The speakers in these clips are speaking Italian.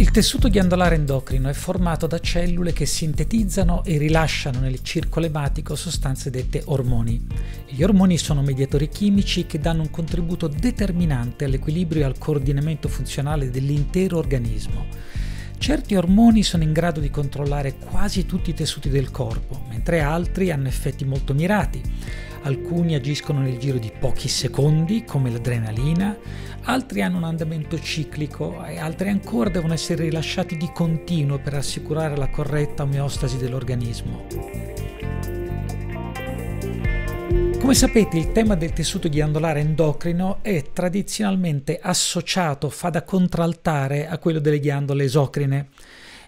Il tessuto ghiandolare endocrino è formato da cellule che sintetizzano e rilasciano nel circolo ematico sostanze dette ormoni. Gli ormoni sono mediatori chimici che danno un contributo determinante all'equilibrio e al coordinamento funzionale dell'intero organismo. Certi ormoni sono in grado di controllare quasi tutti i tessuti del corpo, mentre altri hanno effetti molto mirati alcuni agiscono nel giro di pochi secondi come l'adrenalina, altri hanno un andamento ciclico e altri ancora devono essere rilasciati di continuo per assicurare la corretta omeostasi dell'organismo. Come sapete il tema del tessuto ghiandolare endocrino è tradizionalmente associato, fa da contraltare a quello delle ghiandole esocrine.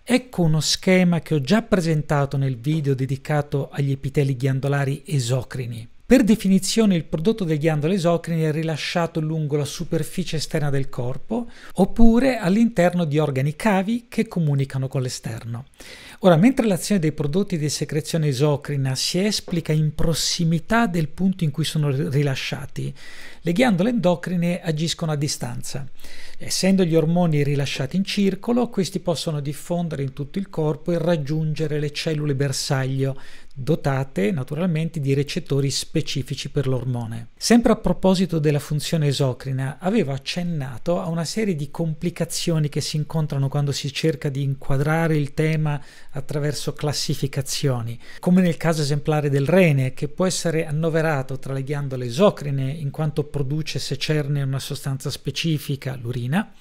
Ecco uno schema che ho già presentato nel video dedicato agli epiteli ghiandolari esocrini. Per definizione il prodotto del ghiandole esocrine è rilasciato lungo la superficie esterna del corpo oppure all'interno di organi cavi che comunicano con l'esterno. Ora, mentre l'azione dei prodotti di secrezione esocrina si esplica in prossimità del punto in cui sono rilasciati, le ghiandole endocrine agiscono a distanza. Essendo gli ormoni rilasciati in circolo, questi possono diffondere in tutto il corpo e raggiungere le cellule bersaglio, dotate naturalmente di recettori specifici per l'ormone. Sempre a proposito della funzione esocrina, avevo accennato a una serie di complicazioni che si incontrano quando si cerca di inquadrare il tema attraverso classificazioni, come nel caso esemplare del rene, che può essere annoverato tra le ghiandole esocrine in quanto produce se cerne una sostanza specifica, l'urina,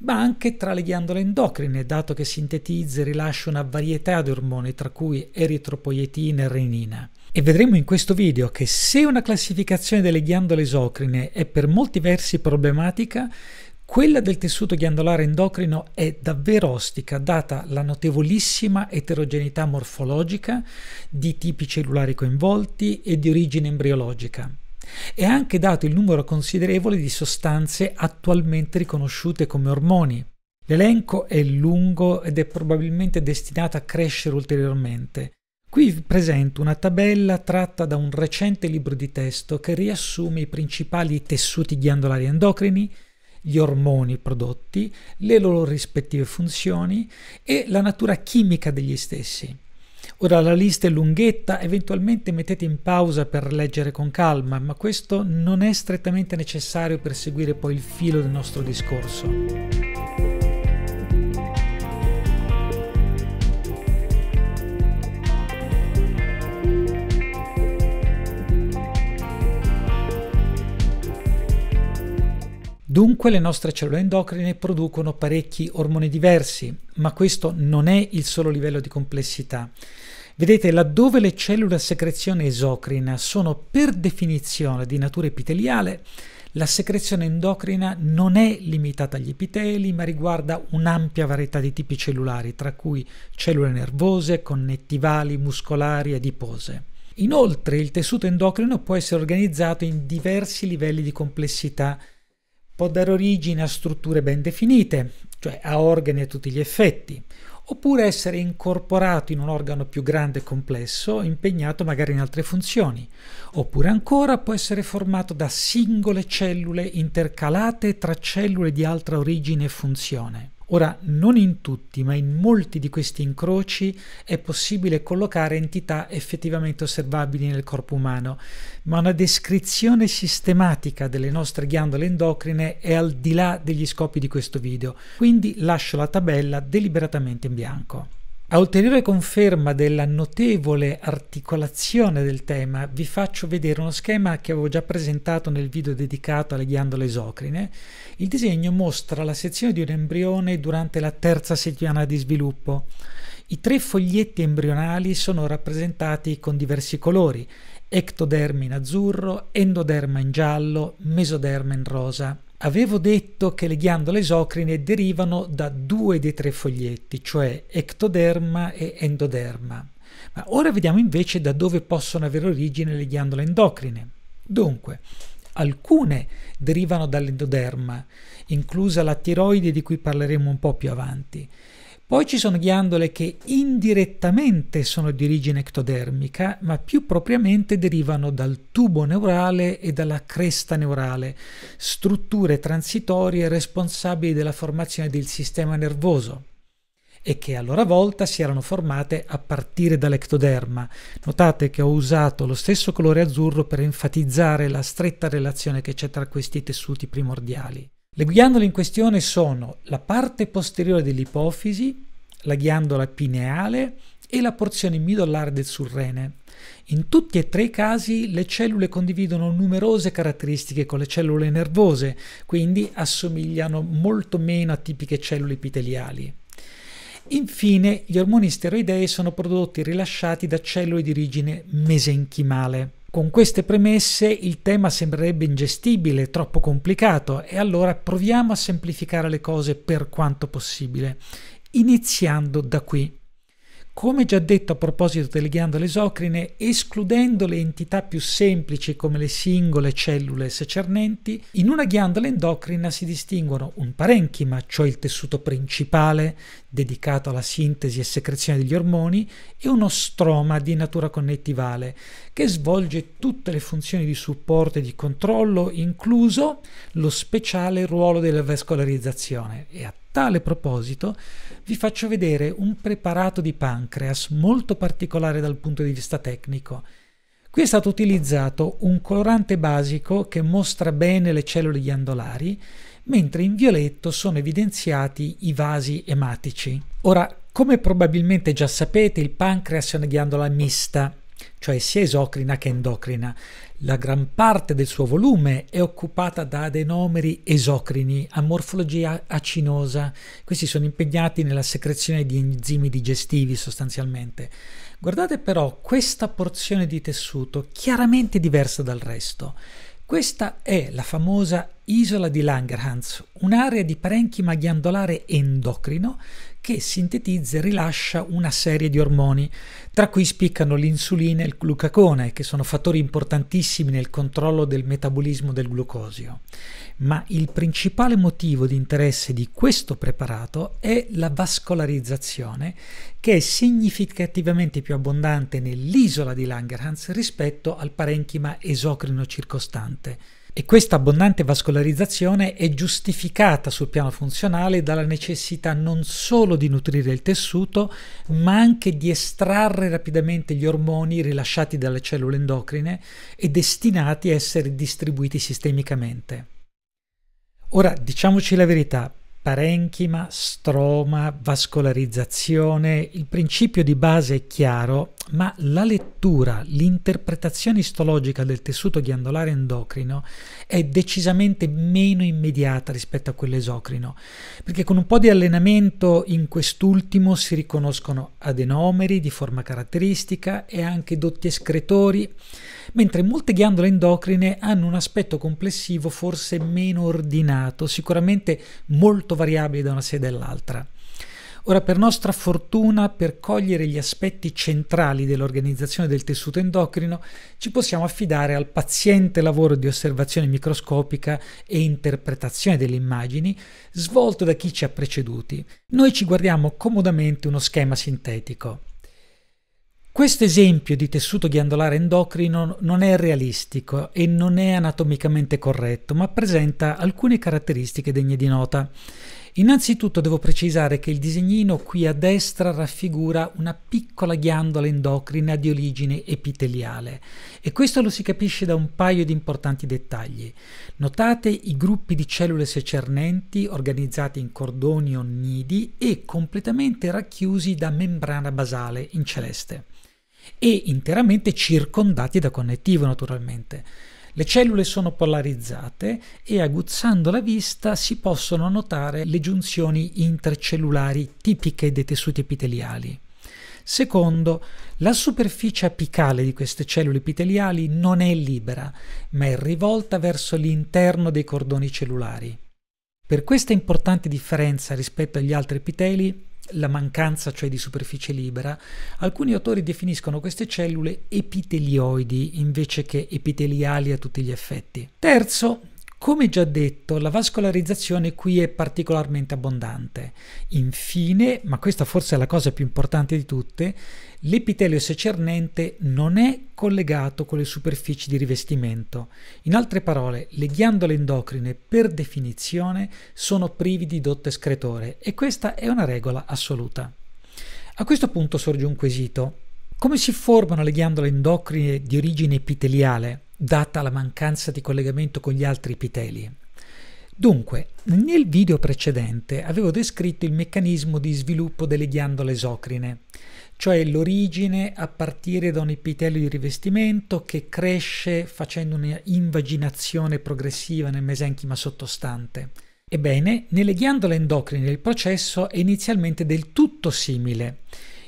ma anche tra le ghiandole endocrine, dato che sintetizza e rilascia una varietà di ormoni, tra cui eritropoietina e renina. E vedremo in questo video che se una classificazione delle ghiandole esocrine è per molti versi problematica, quella del tessuto ghiandolare endocrino è davvero ostica, data la notevolissima eterogeneità morfologica di tipi cellulari coinvolti e di origine embriologica e anche dato il numero considerevole di sostanze attualmente riconosciute come ormoni. L'elenco è lungo ed è probabilmente destinato a crescere ulteriormente. Qui vi presento una tabella tratta da un recente libro di testo che riassume i principali tessuti ghiandolari endocrini, gli ormoni prodotti, le loro rispettive funzioni e la natura chimica degli stessi. Ora la lista è lunghetta, eventualmente mettete in pausa per leggere con calma, ma questo non è strettamente necessario per seguire poi il filo del nostro discorso. Dunque le nostre cellule endocrine producono parecchi ormoni diversi, ma questo non è il solo livello di complessità. Vedete, laddove le cellule a secrezione esocrina sono per definizione di natura epiteliale, la secrezione endocrina non è limitata agli epiteli, ma riguarda un'ampia varietà di tipi cellulari, tra cui cellule nervose, connettivali, muscolari, adipose. Inoltre, il tessuto endocrino può essere organizzato in diversi livelli di complessità può dare origine a strutture ben definite, cioè a organi a tutti gli effetti, oppure essere incorporato in un organo più grande e complesso, impegnato magari in altre funzioni, oppure ancora può essere formato da singole cellule intercalate tra cellule di altra origine e funzione. Ora, non in tutti, ma in molti di questi incroci è possibile collocare entità effettivamente osservabili nel corpo umano, ma una descrizione sistematica delle nostre ghiandole endocrine è al di là degli scopi di questo video, quindi lascio la tabella deliberatamente in bianco. A ulteriore conferma della notevole articolazione del tema vi faccio vedere uno schema che avevo già presentato nel video dedicato alle ghiandole esocrine. Il disegno mostra la sezione di un embrione durante la terza settimana di sviluppo. I tre foglietti embrionali sono rappresentati con diversi colori, ectoderma in azzurro, endoderma in giallo, mesoderma in rosa. Avevo detto che le ghiandole esocrine derivano da due dei tre foglietti, cioè ectoderma e endoderma. Ma ora vediamo invece da dove possono avere origine le ghiandole endocrine. Dunque, alcune derivano dall'endoderma, inclusa la tiroide di cui parleremo un po' più avanti, poi ci sono ghiandole che indirettamente sono di origine ectodermica, ma più propriamente derivano dal tubo neurale e dalla cresta neurale, strutture transitorie responsabili della formazione del sistema nervoso e che a loro volta si erano formate a partire dall'ectoderma. Notate che ho usato lo stesso colore azzurro per enfatizzare la stretta relazione che c'è tra questi tessuti primordiali. Le ghiandole in questione sono la parte posteriore dell'ipofisi, la ghiandola pineale e la porzione midollare del surrene. In tutti e tre i casi le cellule condividono numerose caratteristiche con le cellule nervose, quindi assomigliano molto meno a tipiche cellule epiteliali. Infine, gli ormoni steroidei sono prodotti e rilasciati da cellule di origine mesenchimale. Con queste premesse il tema sembrerebbe ingestibile, troppo complicato e allora proviamo a semplificare le cose per quanto possibile, iniziando da qui. Come già detto a proposito delle ghiandole esocrine, escludendo le entità più semplici come le singole cellule secernenti, in una ghiandola endocrina si distinguono un parenchima, cioè il tessuto principale dedicato alla sintesi e secrezione degli ormoni, e uno stroma di natura connettivale, che svolge tutte le funzioni di supporto e di controllo, incluso lo speciale ruolo della vascolarizzazione. E attenzione! tale proposito vi faccio vedere un preparato di pancreas molto particolare dal punto di vista tecnico. Qui è stato utilizzato un colorante basico che mostra bene le cellule ghiandolari, mentre in violetto sono evidenziati i vasi ematici. Ora, come probabilmente già sapete, il pancreas è una ghiandola mista, cioè sia esocrina che endocrina. La gran parte del suo volume è occupata da adenomeri esocrini a morfologia acinosa. Questi sono impegnati nella secrezione di enzimi digestivi sostanzialmente. Guardate però questa porzione di tessuto chiaramente diversa dal resto. Questa è la famosa Isola di Langerhans, un'area di parenchima ghiandolare endocrino che sintetizza e rilascia una serie di ormoni, tra cui spiccano l'insulina e il glucacone, che sono fattori importantissimi nel controllo del metabolismo del glucosio. Ma il principale motivo di interesse di questo preparato è la vascolarizzazione, che è significativamente più abbondante nell'isola di Langerhans rispetto al parenchima esocrino circostante e questa abbondante vascolarizzazione è giustificata sul piano funzionale dalla necessità non solo di nutrire il tessuto, ma anche di estrarre rapidamente gli ormoni rilasciati dalle cellule endocrine e destinati a essere distribuiti sistemicamente. Ora, diciamoci la verità, parenchima, stroma, vascolarizzazione, il principio di base è chiaro ma la lettura, l'interpretazione istologica del tessuto ghiandolare endocrino è decisamente meno immediata rispetto a quello esocrino, perché con un po' di allenamento in quest'ultimo si riconoscono adenomeri di forma caratteristica e anche dotti escretori, mentre molte ghiandole endocrine hanno un aspetto complessivo forse meno ordinato, sicuramente molto variabile da una sede all'altra. Ora, per nostra fortuna, per cogliere gli aspetti centrali dell'organizzazione del tessuto endocrino, ci possiamo affidare al paziente lavoro di osservazione microscopica e interpretazione delle immagini svolto da chi ci ha preceduti. Noi ci guardiamo comodamente uno schema sintetico. Questo esempio di tessuto ghiandolare endocrino non è realistico e non è anatomicamente corretto, ma presenta alcune caratteristiche degne di nota. Innanzitutto devo precisare che il disegnino qui a destra raffigura una piccola ghiandola endocrina di origine epiteliale e questo lo si capisce da un paio di importanti dettagli. Notate i gruppi di cellule secernenti organizzati in cordoni o nidi e completamente racchiusi da membrana basale in celeste e interamente circondati da connettivo naturalmente. Le cellule sono polarizzate e aguzzando la vista si possono notare le giunzioni intercellulari tipiche dei tessuti epiteliali. Secondo, la superficie apicale di queste cellule epiteliali non è libera, ma è rivolta verso l'interno dei cordoni cellulari. Per questa importante differenza rispetto agli altri epiteli, la mancanza cioè di superficie libera, alcuni autori definiscono queste cellule epitelioidi invece che epiteliali a tutti gli effetti. Terzo, come già detto, la vascolarizzazione qui è particolarmente abbondante. Infine, ma questa forse è la cosa più importante di tutte, l'epitelio secernente non è collegato con le superfici di rivestimento. In altre parole, le ghiandole endocrine per definizione sono privi di dotto escretore e questa è una regola assoluta. A questo punto sorge un quesito. Come si formano le ghiandole endocrine di origine epiteliale? data la mancanza di collegamento con gli altri epiteli. Dunque, nel video precedente avevo descritto il meccanismo di sviluppo delle ghiandole esocrine, cioè l'origine a partire da un epitelio di rivestimento che cresce facendo un'invaginazione progressiva nel mesenchima sottostante. Ebbene, nelle ghiandole endocrine il processo è inizialmente del tutto simile.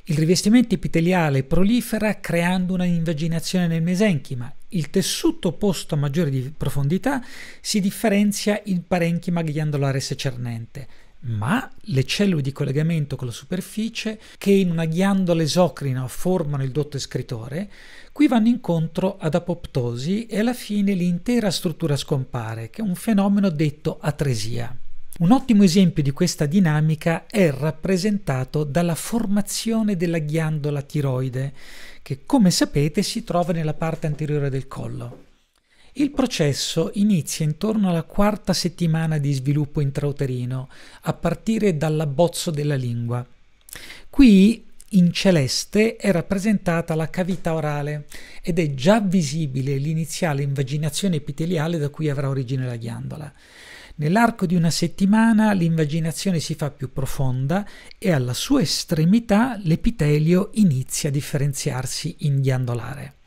Il rivestimento epiteliale prolifera creando una invaginazione nel mesenchima il tessuto posto a maggiore di profondità si differenzia in parenchima ghiandolare secernente, ma le cellule di collegamento con la superficie, che in una ghiandola esocrina formano il dotto escritore, qui vanno incontro ad apoptosi e alla fine l'intera struttura scompare, che è un fenomeno detto atresia. Un ottimo esempio di questa dinamica è rappresentato dalla formazione della ghiandola tiroide, che come sapete si trova nella parte anteriore del collo. Il processo inizia intorno alla quarta settimana di sviluppo intrauterino, a partire dall'abbozzo della lingua. Qui in celeste è rappresentata la cavità orale ed è già visibile l'iniziale invaginazione epiteliale da cui avrà origine la ghiandola. Nell'arco di una settimana l'invaginazione si fa più profonda e alla sua estremità l'epitelio inizia a differenziarsi in ghiandolare.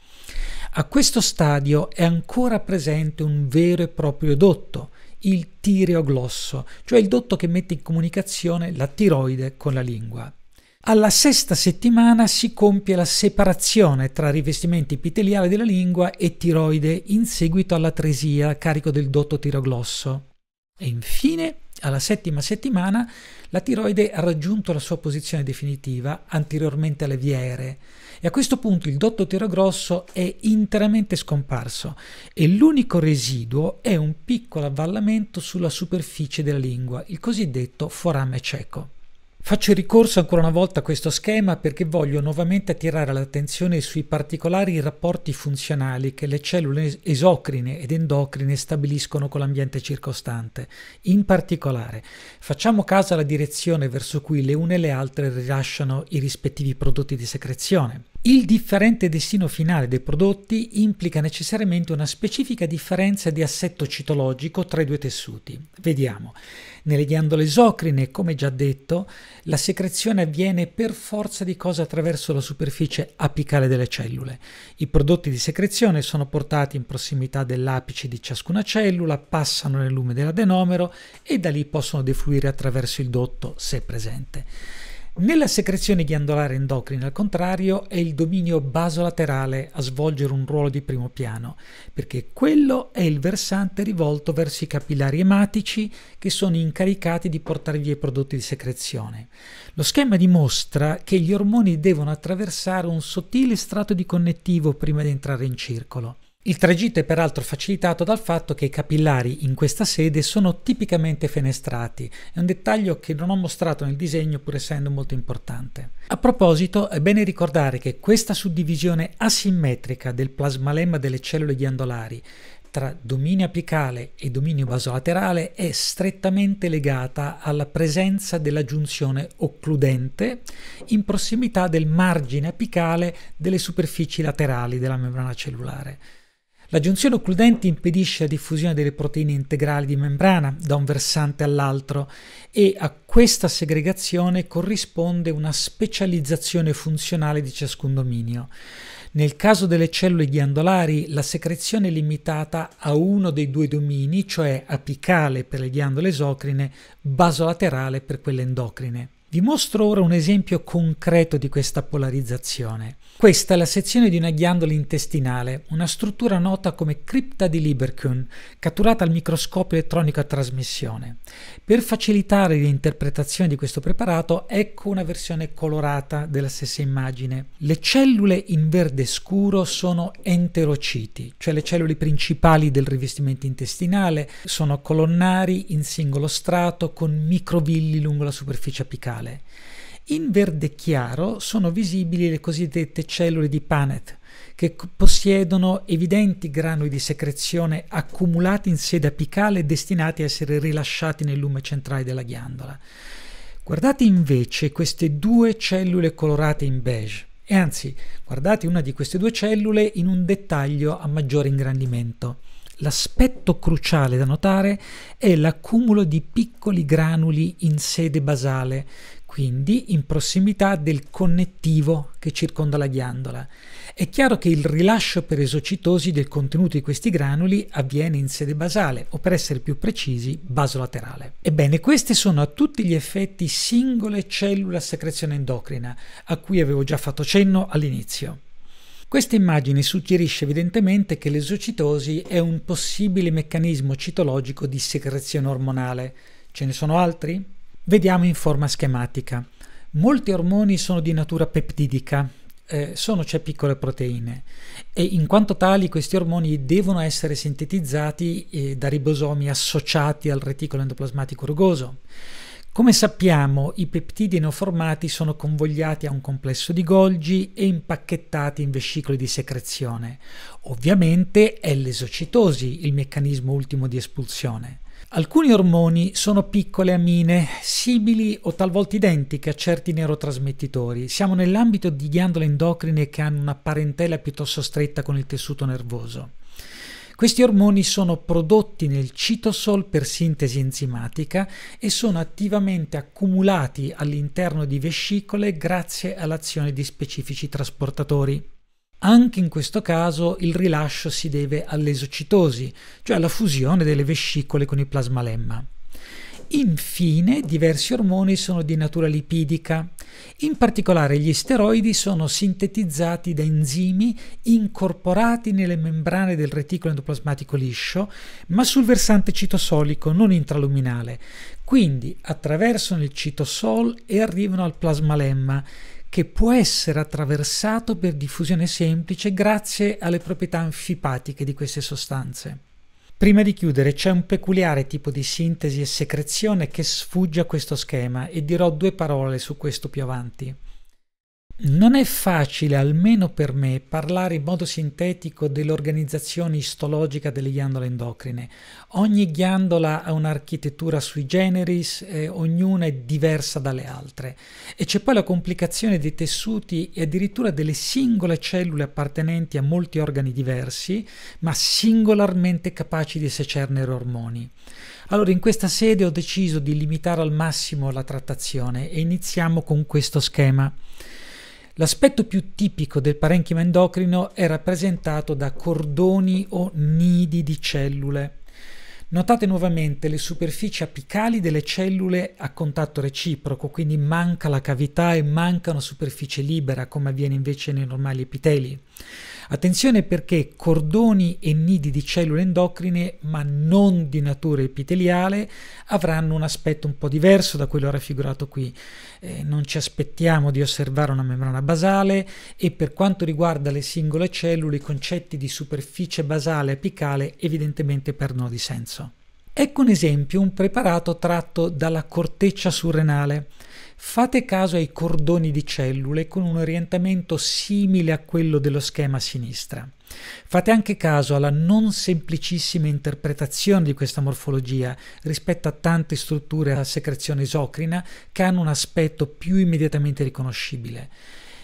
A questo stadio è ancora presente un vero e proprio dotto, il tireoglosso, cioè il dotto che mette in comunicazione la tiroide con la lingua. Alla sesta settimana si compie la separazione tra rivestimento epiteliale della lingua e tiroide in seguito all'atresia a carico del dotto tiroglosso. E infine, alla settima settimana, la tiroide ha raggiunto la sua posizione definitiva anteriormente alle vie viere e a questo punto il dotto tirogrosso è interamente scomparso e l'unico residuo è un piccolo avvallamento sulla superficie della lingua, il cosiddetto forame cieco. Faccio ricorso ancora una volta a questo schema perché voglio nuovamente attirare l'attenzione sui particolari rapporti funzionali che le cellule esocrine ed endocrine stabiliscono con l'ambiente circostante. In particolare, facciamo caso alla direzione verso cui le une e le altre rilasciano i rispettivi prodotti di secrezione. Il differente destino finale dei prodotti implica necessariamente una specifica differenza di assetto citologico tra i due tessuti. Vediamo. Nelle ghiandole esocrine, come già detto, la secrezione avviene per forza di cose attraverso la superficie apicale delle cellule. I prodotti di secrezione sono portati in prossimità dell'apice di ciascuna cellula, passano nel lume dell'adenomero e da lì possono defluire attraverso il dotto, se presente. Nella secrezione ghiandolare endocrina, al contrario, è il dominio basolaterale a svolgere un ruolo di primo piano, perché quello è il versante rivolto verso i capillari ematici che sono incaricati di portare via i prodotti di secrezione. Lo schema dimostra che gli ormoni devono attraversare un sottile strato di connettivo prima di entrare in circolo. Il tragitto è peraltro facilitato dal fatto che i capillari in questa sede sono tipicamente fenestrati, è un dettaglio che non ho mostrato nel disegno pur essendo molto importante. A proposito è bene ricordare che questa suddivisione asimmetrica del plasmalemma delle cellule ghiandolari tra dominio apicale e dominio basolaterale è strettamente legata alla presenza della giunzione occludente in prossimità del margine apicale delle superfici laterali della membrana cellulare. La giunzione occludente impedisce la diffusione delle proteine integrali di membrana da un versante all'altro e a questa segregazione corrisponde una specializzazione funzionale di ciascun dominio. Nel caso delle cellule ghiandolari la secrezione è limitata a uno dei due domini, cioè apicale per le ghiandole esocrine, basolaterale per quelle endocrine. Vi mostro ora un esempio concreto di questa polarizzazione. Questa è la sezione di una ghiandola intestinale, una struttura nota come cripta di Lieberkuhn, catturata al microscopio elettronico a trasmissione. Per facilitare l'interpretazione di questo preparato, ecco una versione colorata della stessa immagine. Le cellule in verde scuro sono enterociti, cioè le cellule principali del rivestimento intestinale, sono colonnari in singolo strato con microvilli lungo la superficie apicale. In verde chiaro sono visibili le cosiddette cellule di Panet, che possiedono evidenti granuli di secrezione accumulati in sede apicale e destinati a essere rilasciati nel lume centrale della ghiandola. Guardate invece queste due cellule colorate in beige, e anzi, guardate una di queste due cellule in un dettaglio a maggiore ingrandimento. L'aspetto cruciale da notare è l'accumulo di piccoli granuli in sede basale quindi in prossimità del connettivo che circonda la ghiandola. È chiaro che il rilascio per esocitosi del contenuto di questi granuli avviene in sede basale, o per essere più precisi, basolaterale. Ebbene, queste sono a tutti gli effetti singole cellule a secrezione endocrina, a cui avevo già fatto cenno all'inizio. Questa immagine suggerisce evidentemente che l'esocitosi è un possibile meccanismo citologico di secrezione ormonale. Ce ne sono altri? Vediamo in forma schematica. Molti ormoni sono di natura peptidica, eh, sono cioè piccole proteine e in quanto tali questi ormoni devono essere sintetizzati eh, da ribosomi associati al reticolo endoplasmatico rugoso. Come sappiamo, i peptidi neoformati sono convogliati a un complesso di Golgi e impacchettati in vescicoli di secrezione. Ovviamente è l'esocitosi il meccanismo ultimo di espulsione. Alcuni ormoni sono piccole amine, simili o talvolta identiche a certi neurotrasmettitori. Siamo nell'ambito di ghiandole endocrine che hanno una parentela piuttosto stretta con il tessuto nervoso. Questi ormoni sono prodotti nel citosol per sintesi enzimatica e sono attivamente accumulati all'interno di vescicole grazie all'azione di specifici trasportatori. Anche in questo caso il rilascio si deve all'esocitosi, cioè alla fusione delle vescicole con il plasmalemma. Infine, diversi ormoni sono di natura lipidica. In particolare gli steroidi sono sintetizzati da enzimi incorporati nelle membrane del reticolo endoplasmatico liscio, ma sul versante citosolico, non intraluminale. Quindi attraversano il citosol e arrivano al plasmalemma che può essere attraversato per diffusione semplice grazie alle proprietà anfipatiche di queste sostanze. Prima di chiudere c'è un peculiare tipo di sintesi e secrezione che sfugge a questo schema e dirò due parole su questo più avanti. Non è facile, almeno per me, parlare in modo sintetico dell'organizzazione istologica delle ghiandole endocrine. Ogni ghiandola ha un'architettura sui generis, eh, ognuna è diversa dalle altre. E c'è poi la complicazione dei tessuti e addirittura delle singole cellule appartenenti a molti organi diversi, ma singolarmente capaci di secernere ormoni. Allora, in questa sede ho deciso di limitare al massimo la trattazione e iniziamo con questo schema. L'aspetto più tipico del parenchima endocrino è rappresentato da cordoni o nidi di cellule. Notate nuovamente le superfici apicali delle cellule a contatto reciproco, quindi manca la cavità e manca una superficie libera come avviene invece nei normali epiteli. Attenzione perché cordoni e nidi di cellule endocrine, ma non di natura epiteliale, avranno un aspetto un po' diverso da quello raffigurato qui. Eh, non ci aspettiamo di osservare una membrana basale e per quanto riguarda le singole cellule i concetti di superficie basale e apicale evidentemente perdono di senso. Ecco un esempio, un preparato tratto dalla corteccia surrenale. Fate caso ai cordoni di cellule con un orientamento simile a quello dello schema a sinistra. Fate anche caso alla non semplicissima interpretazione di questa morfologia rispetto a tante strutture a secrezione esocrina che hanno un aspetto più immediatamente riconoscibile.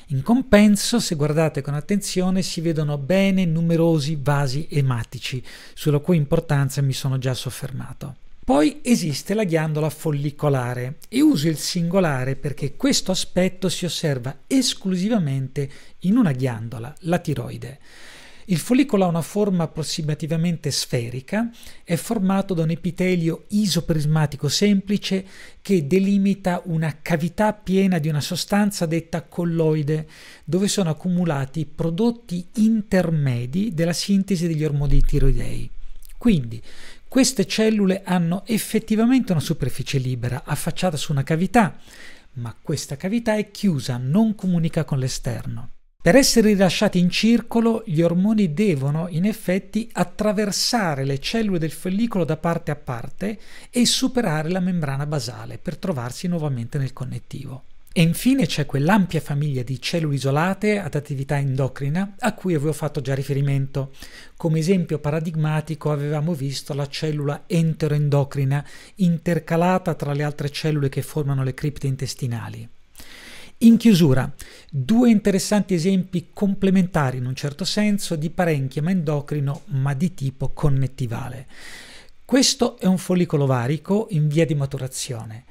In compenso, se guardate con attenzione, si vedono bene numerosi vasi ematici, sulla cui importanza mi sono già soffermato. Poi esiste la ghiandola follicolare e uso il singolare perché questo aspetto si osserva esclusivamente in una ghiandola, la tiroide. Il follicolo ha una forma approssimativamente sferica, è formato da un epitelio isoprismatico semplice che delimita una cavità piena di una sostanza detta colloide, dove sono accumulati prodotti intermedi della sintesi degli ormoni tiroidei. Quindi, queste cellule hanno effettivamente una superficie libera affacciata su una cavità, ma questa cavità è chiusa, non comunica con l'esterno. Per essere rilasciati in circolo, gli ormoni devono in effetti attraversare le cellule del follicolo da parte a parte e superare la membrana basale per trovarsi nuovamente nel connettivo. E infine c'è quell'ampia famiglia di cellule isolate ad attività endocrina a cui avevo fatto già riferimento. Come esempio paradigmatico avevamo visto la cellula enteroendocrina intercalata tra le altre cellule che formano le cripte intestinali. In chiusura, due interessanti esempi complementari in un certo senso di parenchima endocrino ma di tipo connettivale. Questo è un follicolo ovarico in via di maturazione.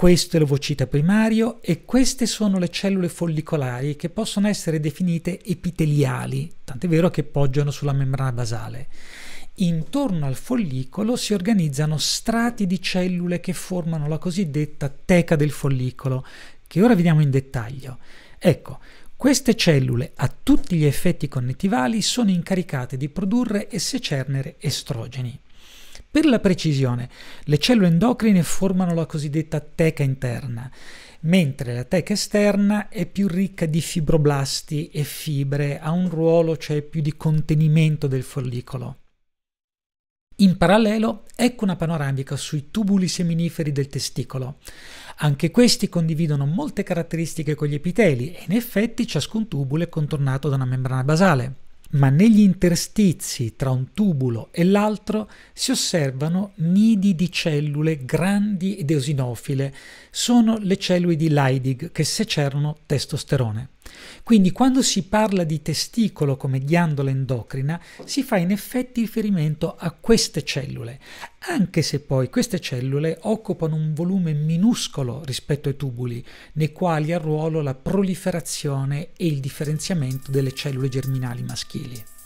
Questo è l'ovocita primario e queste sono le cellule follicolari che possono essere definite epiteliali, tant'è vero che poggiano sulla membrana basale. Intorno al follicolo si organizzano strati di cellule che formano la cosiddetta teca del follicolo, che ora vediamo in dettaglio. Ecco, queste cellule a tutti gli effetti connettivali sono incaricate di produrre e secernere estrogeni. Per la precisione, le cellule endocrine formano la cosiddetta teca interna, mentre la teca esterna è più ricca di fibroblasti e fibre, ha un ruolo cioè più di contenimento del follicolo. In parallelo, ecco una panoramica sui tubuli seminiferi del testicolo. Anche questi condividono molte caratteristiche con gli epiteli e in effetti ciascun tubulo è contornato da una membrana basale ma negli interstizi tra un tubulo e l'altro si osservano nidi di cellule grandi ed eosinofile. Sono le cellule di Leidig che secerano testosterone. Quindi quando si parla di testicolo come ghiandola endocrina, si fa in effetti riferimento a queste cellule, anche se poi queste cellule occupano un volume minuscolo rispetto ai tubuli, nei quali ha ruolo la proliferazione e il differenziamento delle cellule germinali maschili.